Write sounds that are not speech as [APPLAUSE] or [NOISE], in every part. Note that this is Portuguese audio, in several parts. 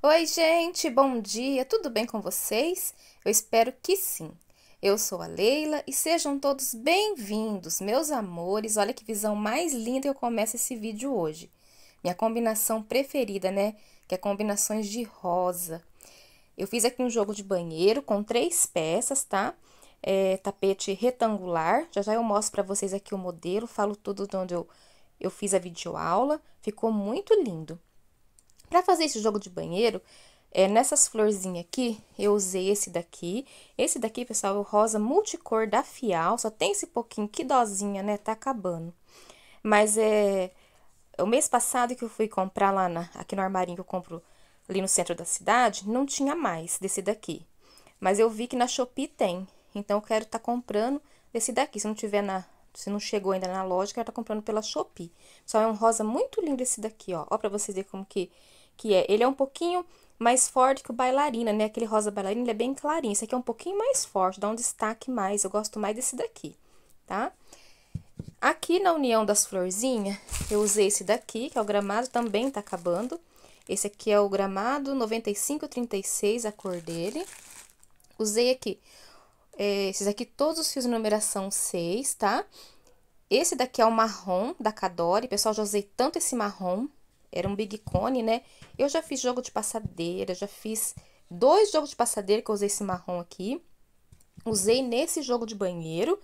Oi, gente, bom dia, tudo bem com vocês? Eu espero que sim. Eu sou a Leila e sejam todos bem-vindos, meus amores. Olha que visão mais linda eu começo esse vídeo hoje. Minha combinação preferida, né? Que é combinações de rosa, eu fiz aqui um jogo de banheiro com três peças, tá? É, tapete retangular, já já eu mostro pra vocês aqui o modelo, falo tudo de onde eu, eu fiz a videoaula, ficou muito lindo. Pra fazer esse jogo de banheiro, é, nessas florzinhas aqui, eu usei esse daqui. Esse daqui, pessoal, é o rosa multicor da Fial. Só tem esse pouquinho, que dozinha, né? Tá acabando. Mas é... O mês passado que eu fui comprar lá na, aqui no armarinho que eu compro ali no centro da cidade, não tinha mais desse daqui. Mas eu vi que na Shopee tem. Então eu quero estar tá comprando desse daqui. Se não tiver na. Se não chegou ainda na loja, eu quero estar tá comprando pela Shopee. Só é um rosa muito lindo esse daqui, ó. Ó, pra vocês verem como que, que é. Ele é um pouquinho mais forte que o bailarina, né? Aquele rosa bailarina, ele é bem clarinho. Esse aqui é um pouquinho mais forte, dá um destaque mais. Eu gosto mais desse daqui, tá? Aqui na união das florzinhas, eu usei esse daqui, que é o gramado, também tá acabando. Esse aqui é o gramado 9536, a cor dele. Usei aqui, é, esses aqui todos os fios de numeração 6, tá? Esse daqui é o marrom da Cadore, pessoal, já usei tanto esse marrom, era um big cone, né? Eu já fiz jogo de passadeira, já fiz dois jogos de passadeira que eu usei esse marrom aqui. Usei nesse jogo de banheiro.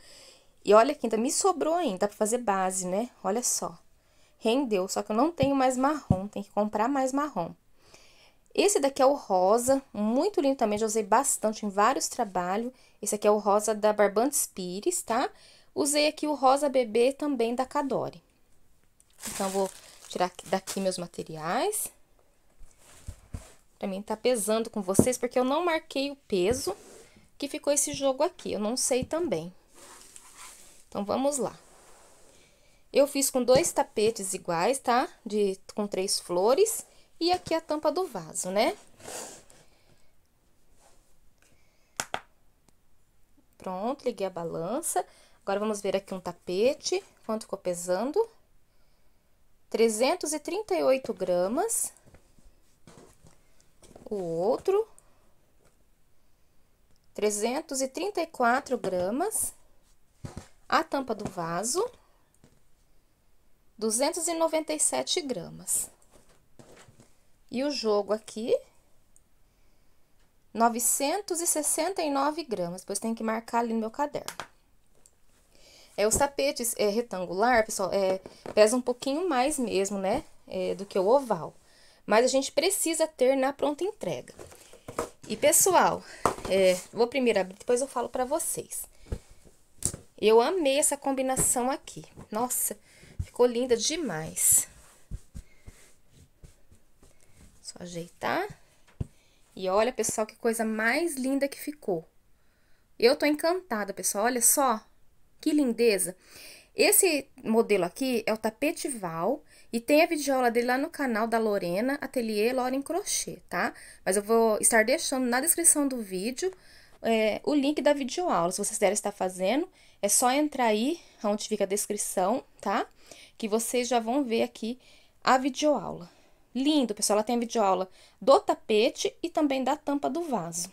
E olha aqui, ainda me sobrou ainda, dá pra fazer base, né? Olha só rendeu, só que eu não tenho mais marrom, tem que comprar mais marrom. Esse daqui é o rosa, muito lindo também, já usei bastante em vários trabalhos. Esse aqui é o rosa da Barbantes Pires, tá? Usei aqui o rosa bebê também da Cadore. Então, vou tirar daqui meus materiais. Pra mim tá pesando com vocês, porque eu não marquei o peso que ficou esse jogo aqui. Eu não sei também. Então, vamos lá. Eu fiz com dois tapetes iguais, tá? De, com três flores. E aqui a tampa do vaso, né? Pronto, liguei a balança. Agora, vamos ver aqui um tapete, quanto ficou pesando. 338 gramas. O outro, 334 gramas. A tampa do vaso. 297 gramas. E o jogo aqui, 969 gramas. Depois tem que marcar ali no meu caderno. É, os tapetes é, retangular, pessoal, é, pesa um pouquinho mais mesmo, né? É, do que o oval. Mas a gente precisa ter na pronta entrega. E, pessoal, é, vou primeiro abrir, depois eu falo pra vocês. Eu amei essa combinação aqui. Nossa, Ficou linda demais. Só ajeitar. E olha, pessoal, que coisa mais linda que ficou. Eu tô encantada, pessoal. Olha só que lindeza. Esse modelo aqui é o tapete val e tem a videoaula dele lá no canal da Lorena Ateliê Loren Crochê, tá? Mas eu vou estar deixando na descrição do vídeo é, o link da videoaula, se vocês quiserem estar fazendo é só entrar aí, onde fica a descrição, tá? Que vocês já vão ver aqui a videoaula. Lindo, pessoal, ela tem a videoaula do tapete e também da tampa do vaso.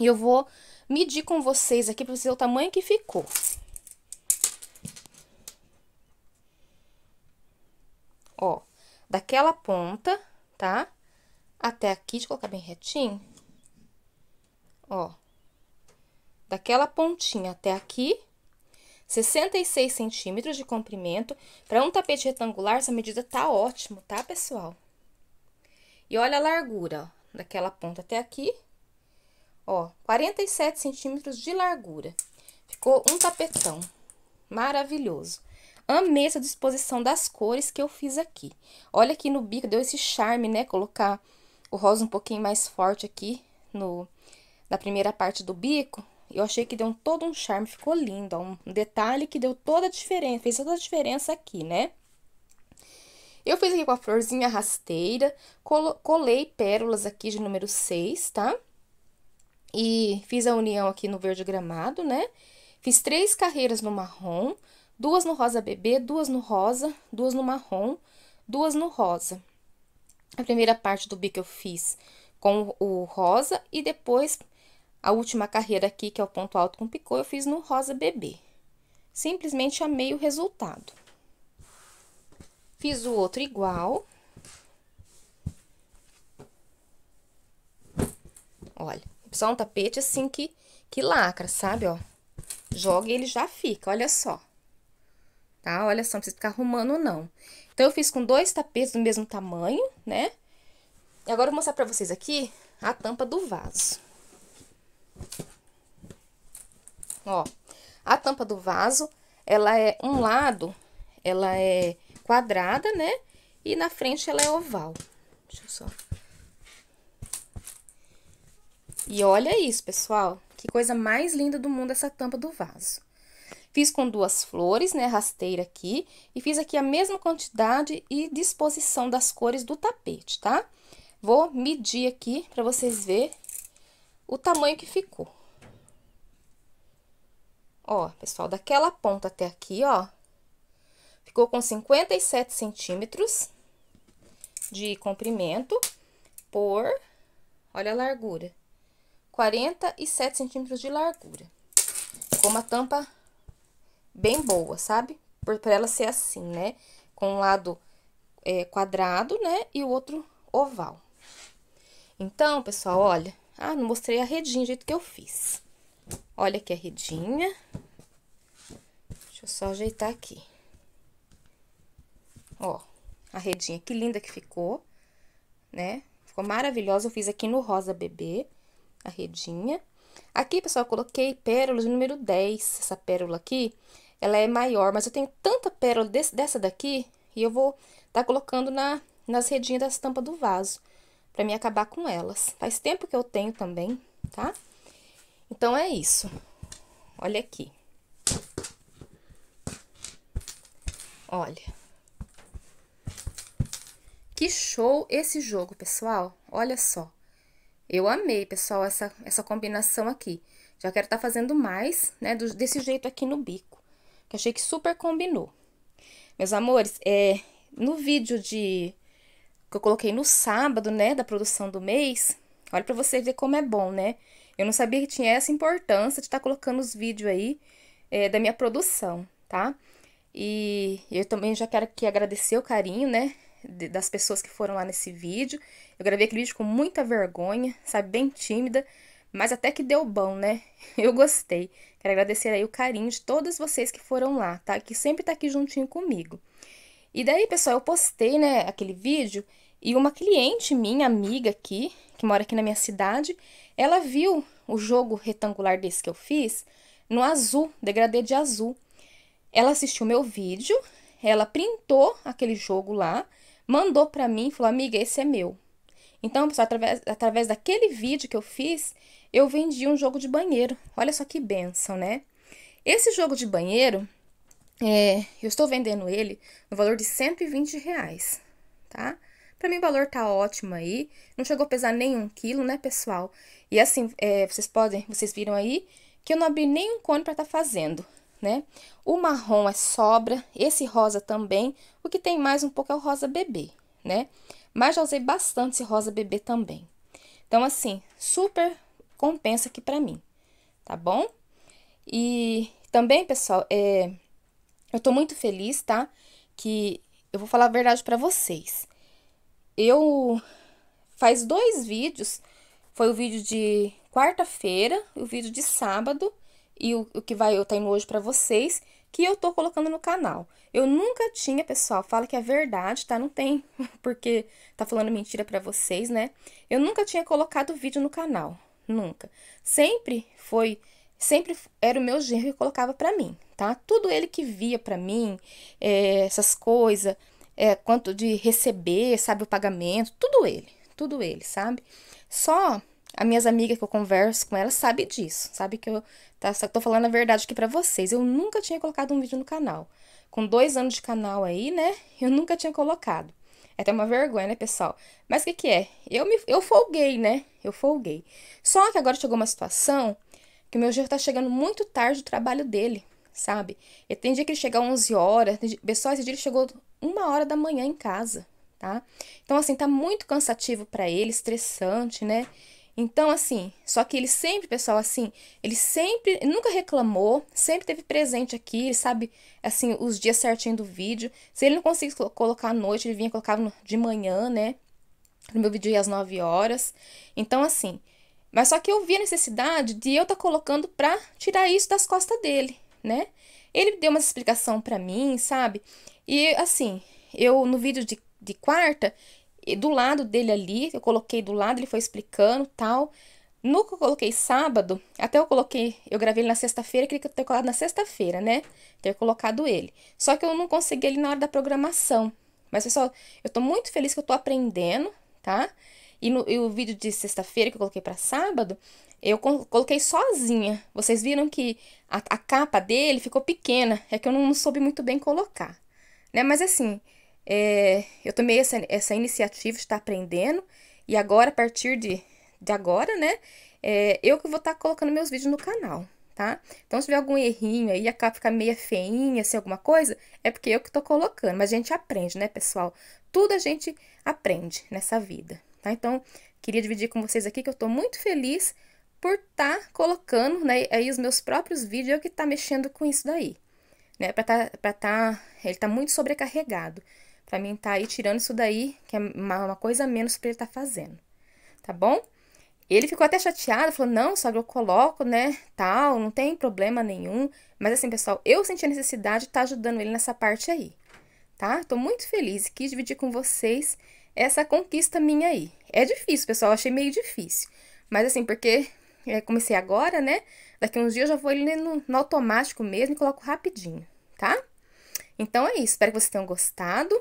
E eu vou medir com vocês aqui para vocês ver o tamanho que ficou. Ó, daquela ponta, tá? Até aqui, deixa eu colocar bem retinho. Ó, daquela pontinha até aqui, 66 centímetros de comprimento. Para um tapete retangular, essa medida tá ótimo, tá, pessoal? E olha a largura, ó, daquela ponta até aqui, ó, 47 centímetros de largura. Ficou um tapetão maravilhoso. Amei essa disposição das cores que eu fiz aqui. Olha aqui no bico, deu esse charme, né? Colocar o rosa um pouquinho mais forte aqui no, na primeira parte do bico, eu achei que deu um, todo um charme, ficou lindo. Um detalhe que deu toda a diferença, fez toda a diferença aqui, né? Eu fiz aqui com a florzinha rasteira, colei pérolas aqui de número 6, tá? E fiz a união aqui no verde gramado, né? Fiz três carreiras no marrom, duas no rosa bebê, duas no rosa, duas no marrom, duas no rosa. A primeira parte do bico eu fiz com o rosa e depois a última carreira aqui, que é o ponto alto com picô, eu fiz no rosa bebê. Simplesmente amei o resultado. Fiz o outro igual. Olha, só um tapete assim que, que lacra, sabe, ó? Joga e ele já fica, olha só. Tá? Olha só, não precisa ficar arrumando, não. Então, eu fiz com dois tapetes do mesmo tamanho, né? E agora eu vou mostrar pra vocês aqui a tampa do vaso. Ó, a tampa do vaso, ela é um lado, ela é quadrada, né? E na frente ela é oval. Deixa eu só. E olha isso, pessoal. Que coisa mais linda do mundo essa tampa do vaso. Fiz com duas flores, né, rasteira aqui, e fiz aqui a mesma quantidade e disposição das cores do tapete, tá? Vou medir aqui para vocês verem o tamanho que ficou. Ó, pessoal, daquela ponta até aqui, ó, ficou com 57 centímetros de comprimento por, olha a largura, 47 centímetros de largura. Ficou uma tampa bem boa, sabe? Por, por ela ser assim, né? Com um lado é, quadrado, né? E o outro oval. Então, pessoal, olha, ah, não mostrei a redinha do jeito que eu fiz. Olha aqui a redinha. Deixa eu só ajeitar aqui. Ó, a redinha, que linda que ficou, né? Ficou maravilhosa, eu fiz aqui no rosa bebê, a redinha. Aqui, pessoal, eu coloquei pérolas número 10, essa pérola aqui, ela é maior, mas eu tenho tanta pérola desse, dessa daqui, e eu vou tá colocando na, nas redinhas da tampa do vaso para me acabar com elas. Faz tempo que eu tenho também, tá? Então é isso. Olha aqui. Olha. Que show esse jogo, pessoal. Olha só. Eu amei, pessoal, essa, essa combinação aqui. Já quero estar tá fazendo mais, né, do, desse jeito aqui no bico. Que achei que super combinou. Meus amores, é, no vídeo de que eu coloquei no sábado, né, da produção do mês. Olha para você ver como é bom, né? Eu não sabia que tinha essa importância de estar tá colocando os vídeos aí é, da minha produção, tá? E eu também já quero aqui agradecer o carinho, né, de, das pessoas que foram lá nesse vídeo. Eu gravei aquele vídeo com muita vergonha, sabe, bem tímida, mas até que deu bom, né? [LAUGHS] Eu gostei. Quero agradecer aí o carinho de todas vocês que foram lá, tá? Que sempre tá aqui juntinho comigo. E daí, pessoal, eu postei, né, aquele vídeo e uma cliente minha, amiga aqui, que mora aqui na minha cidade, ela viu o jogo retangular desse que eu fiz no azul, degradê de azul. Ela assistiu meu vídeo, ela printou aquele jogo lá, mandou para mim e falou: Amiga, esse é meu. Então, pessoal, através, através daquele vídeo que eu fiz, eu vendi um jogo de banheiro. Olha só que benção, né? Esse jogo de banheiro, é, eu estou vendendo ele no valor de 120 reais, tá? Para mim o valor tá ótimo aí, não chegou a pesar nem um quilo, né, pessoal? E assim, é, vocês podem, vocês viram aí que eu não abri nenhum cone para estar tá fazendo, né? O marrom é sobra, esse rosa também, o que tem mais um pouco é o rosa bebê, né? Mas já usei bastante esse rosa bebê também. Então, assim, super compensa aqui pra mim, tá bom? E também, pessoal, é, eu tô muito feliz, tá? Que eu vou falar a verdade para vocês eu faz dois vídeos, foi o vídeo de quarta-feira, o vídeo de sábado e o, o que vai eu tenho tá hoje para vocês, que eu tô colocando no canal. Eu nunca tinha, pessoal, fala que é verdade, tá? Não tem, [LAUGHS] porque tá falando mentira para vocês, né? Eu nunca tinha colocado vídeo no canal, nunca. Sempre foi sempre era o meu genro que colocava para mim, tá? Tudo ele que via para mim, é, essas coisas, é, quanto de receber, sabe, o pagamento, tudo ele, tudo ele, sabe? Só as minhas amigas que eu converso com elas sabem disso, sabe que eu tá, tô falando a verdade aqui para vocês. Eu nunca tinha colocado um vídeo no canal. Com dois anos de canal aí, né? Eu nunca tinha colocado. É até uma vergonha, né, pessoal? Mas o que, que é? Eu, me, eu folguei, né? Eu folguei. Só que agora chegou uma situação que o meu genro tá chegando muito tarde o trabalho dele sabe? E tem dia que ele chega às 11 horas, dia, pessoal, esse dia ele chegou uma hora da manhã em casa, tá? Então, assim, tá muito cansativo para ele, estressante, né? Então, assim, só que ele sempre, pessoal, assim, ele sempre, ele nunca reclamou, sempre teve presente aqui, ele sabe, assim, os dias certinho do vídeo. Se ele não conseguisse colocar à noite, ele vinha colocava de manhã, né? No meu vídeo ia às 9 horas. Então, assim, mas só que eu vi a necessidade de eu estar tá colocando pra tirar isso das costas dele, né? Ele deu uma explicação para mim, sabe? E assim, eu no vídeo de, de quarta, do lado dele ali, eu coloquei do lado, ele foi explicando tal. No que eu coloquei sábado, até eu coloquei, eu gravei ele na sexta-feira, queria ter colado na sexta-feira, né? Ter colocado ele. Só que eu não consegui ele na hora da programação. Mas, pessoal, eu tô muito feliz que eu tô aprendendo, tá? E, no, e o vídeo de sexta-feira que eu coloquei para sábado, eu coloquei sozinha. Vocês viram que a, a, capa dele ficou pequena. É que eu não soube muito bem colocar. Né? Mas assim, é, eu tomei essa, essa iniciativa de estar aprendendo. E agora, a partir de, de agora, né? É, eu que vou estar colocando meus vídeos no canal, tá? Então, se tiver algum errinho aí, a capa fica meia feinha, assim, alguma coisa, é porque eu que estou colocando. Mas a gente aprende, né, pessoal? Tudo a gente aprende nessa vida, tá? Então, queria dividir com vocês aqui que eu estou muito feliz por estar tá colocando, né, aí os meus próprios vídeos, é o que tá mexendo com isso daí, né, pra tá, pra tá, ele tá muito sobrecarregado, pra mim tá aí tirando isso daí, que é uma, uma coisa a menos pra ele tá fazendo, tá bom? Ele ficou até chateado, falou, não, sogra, eu coloco, né, tal, não tem problema nenhum, mas assim, pessoal, eu senti a necessidade de tá ajudando ele nessa parte aí, tá? Tô muito feliz e quis dividir com vocês essa conquista minha aí. É difícil, pessoal, achei meio difícil, mas assim, porque é, comecei agora, né? Daqui uns dias eu já vou ele no, no automático mesmo e coloco rapidinho, tá? Então é isso, espero que vocês tenham gostado.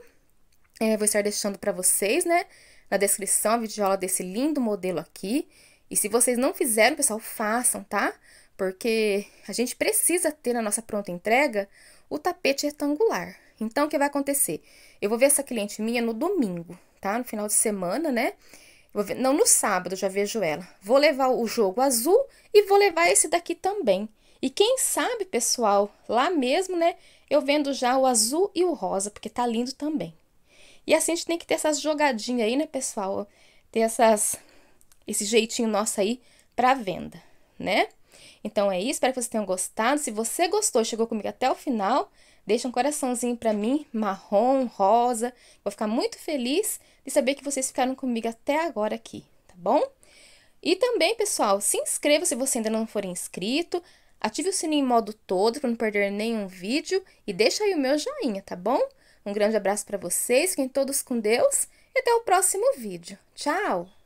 É, vou estar deixando para vocês, né, na descrição a videoaula desse lindo modelo aqui. E se vocês não fizeram, pessoal, façam, tá? Porque a gente precisa ter na nossa pronta entrega o tapete retangular. Então, o que vai acontecer? Eu vou ver essa cliente minha no domingo, tá? No final de semana, né? Ver, não, no sábado já vejo ela. Vou levar o jogo azul e vou levar esse daqui também. E quem sabe, pessoal, lá mesmo, né? Eu vendo já o azul e o rosa, porque tá lindo também. E assim a gente tem que ter essas jogadinhas aí, né, pessoal? Ter essas, esse jeitinho nosso aí para venda, né? Então é isso, espero que vocês tenham gostado. Se você gostou e chegou comigo até o final, Deixa um coraçãozinho para mim, marrom, rosa. Vou ficar muito feliz de saber que vocês ficaram comigo até agora aqui, tá bom? E também, pessoal, se inscreva se você ainda não for inscrito. Ative o sininho em modo todo para não perder nenhum vídeo e deixa aí o meu joinha, tá bom? Um grande abraço para vocês, fiquem todos com Deus e até o próximo vídeo. Tchau!